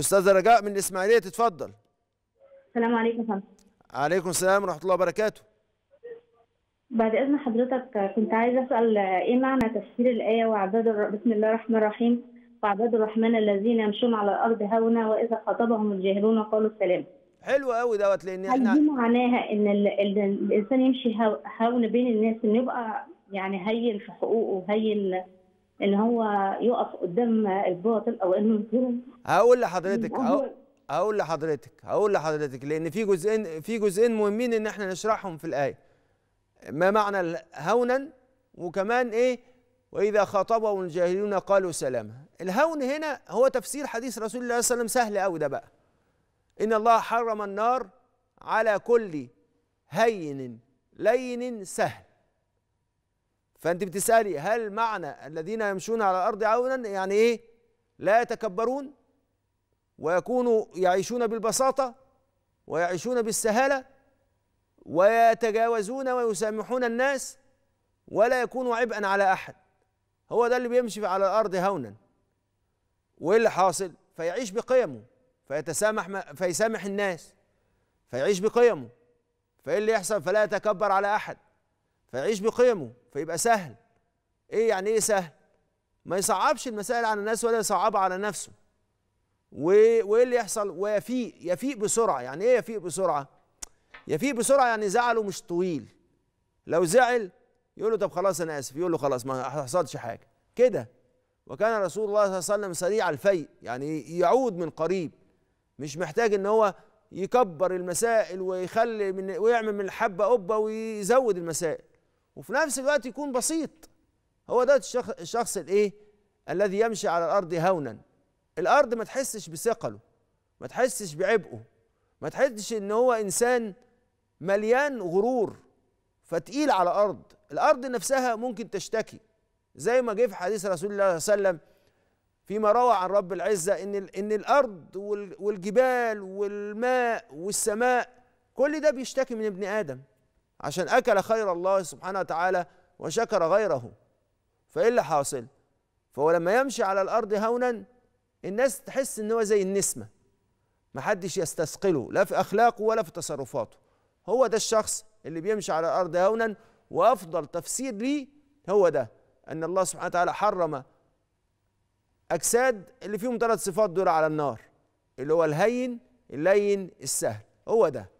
استاذه رجاء من الاسماعيليه تتفضل السلام عليكم فندم عليكم السلام ورحمه الله وبركاته بعد اذن حضرتك كنت عايزه اسال ايه معنى تفسير الايه وعباد بسم الله الرحمن الرحيم وعباد الرحمن الذين يمشون على الارض هونا واذا خاطبهم الجاهلون قالوا السلام حلو قوي دوت لان احنا دي معناها ان ال... ال... الانسان يمشي هون بين الناس انه يبقى يعني هين في حقوقه وهين ان هو يقف قدام الباطل او انه يظلم هقول لحضرتك هقول لحضرتك هقول لحضرتك لان في جزئين في جزئين مهمين ان احنا نشرحهم في الايه ما معنى هونا وكمان ايه واذا خاطبهم الجاهلون قالوا سلاما الهون هنا هو تفسير حديث رسول الله صلى الله عليه وسلم سهل قوي ده بقى ان الله حرم النار على كل هين لين سهل فأنت بتسألي هل معنى الذين يمشون على الأرض عونا يعني إيه لا يتكبرون ويكونوا يعيشون بالبساطة ويعيشون بالسهالة ويتجاوزون ويسامحون الناس ولا يكونوا عبئا على أحد هو ده اللي بيمشي على الأرض هونا وإيه اللي حاصل فيعيش بقيمه فيتسامح فيسامح الناس فيعيش بقيمه فإيه اللي يحصل فلا يتكبر على أحد فيعيش بقيمه فيبقى سهل ايه يعني ايه سهل ما يصعبش المسائل على الناس ولا يصعبها على نفسه وايه اللي يحصل ويفيق يفيق بسرعه يعني ايه يفيق بسرعه يفيق بسرعه يعني زعله مش طويل لو زعل يقول له طب خلاص انا اسف يقول له خلاص ما حصلش حاجه كده وكان رسول الله صلى الله عليه وسلم سريع الفيء يعني يعود من قريب مش محتاج ان هو يكبر المسائل ويخلي من ويعمل من الحبه قبه ويزود المسائل وفي نفس الوقت يكون بسيط هو ده الشخص الايه الذي يمشي على الارض هونا الارض ما تحسش بثقله ما تحسش بعبئه ما تحسش ان هو انسان مليان غرور فتقيل على الارض الارض نفسها ممكن تشتكي زي ما جه في حديث رسول الله صلى الله عليه وسلم فيما روى عن رب العزه ان ان الارض والجبال والماء والسماء كل ده بيشتكي من ابن ادم عشان أكل خير الله سبحانه وتعالى وشكر غيره فإيه اللي حاصل؟ فهو لما يمشي على الأرض هونا الناس تحس إن هو زي النسمة محدش يستثقله لا في أخلاقه ولا في تصرفاته هو ده الشخص اللي بيمشي على الأرض هونا وأفضل تفسير ليه هو ده أن الله سبحانه وتعالى حرم أجساد اللي فيهم ثلاث صفات دول على النار اللي هو الهين اللين السهل هو ده